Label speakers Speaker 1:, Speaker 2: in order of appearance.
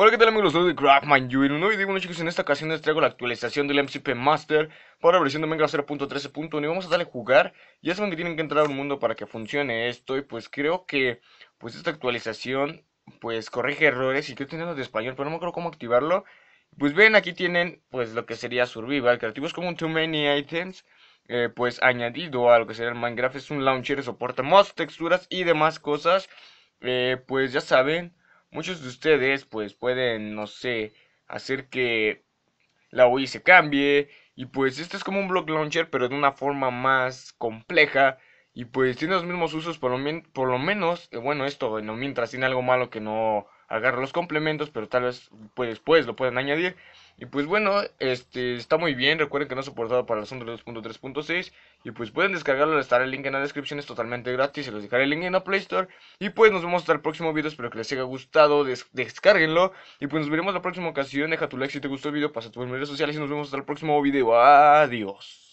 Speaker 1: Hola, ¿qué tal amigos? soy de Craftman en chicos, en esta ocasión les traigo la actualización del MCP Master para la versión de Minecraft 0.13.1 y vamos a darle a jugar. Ya saben que tienen que entrar a un mundo para que funcione esto y pues creo que pues esta actualización pues corrige errores y que teniendo de español, pero no me acuerdo cómo activarlo. Pues ven, aquí tienen pues lo que sería Survival, creativos como un Too Many Items. Eh, pues añadido a lo que sería el Minecraft es un launcher, soporta mods, texturas y demás cosas. Eh, pues ya saben, muchos de ustedes pues pueden, no sé, hacer que la UI se cambie. Y pues este es como un block launcher, pero de una forma más compleja. Y pues tiene los mismos usos, por lo, por lo menos, eh, bueno, esto, bueno, mientras tiene algo malo que no agarra los complementos, pero tal vez pues, después lo puedan añadir. Y pues bueno, este está muy bien. Recuerden que no es soportado para la versión 2.3.6. Y pues pueden descargarlo. Les daré el link en la descripción. Es totalmente gratis. Se los dejaré el link en la Play Store. Y pues nos vemos hasta el próximo video. Espero que les haya gustado. descarguenlo Y pues nos veremos la próxima ocasión. Deja tu like si te gustó el video. Pasa a tus redes sociales y nos vemos hasta el próximo video. Adiós.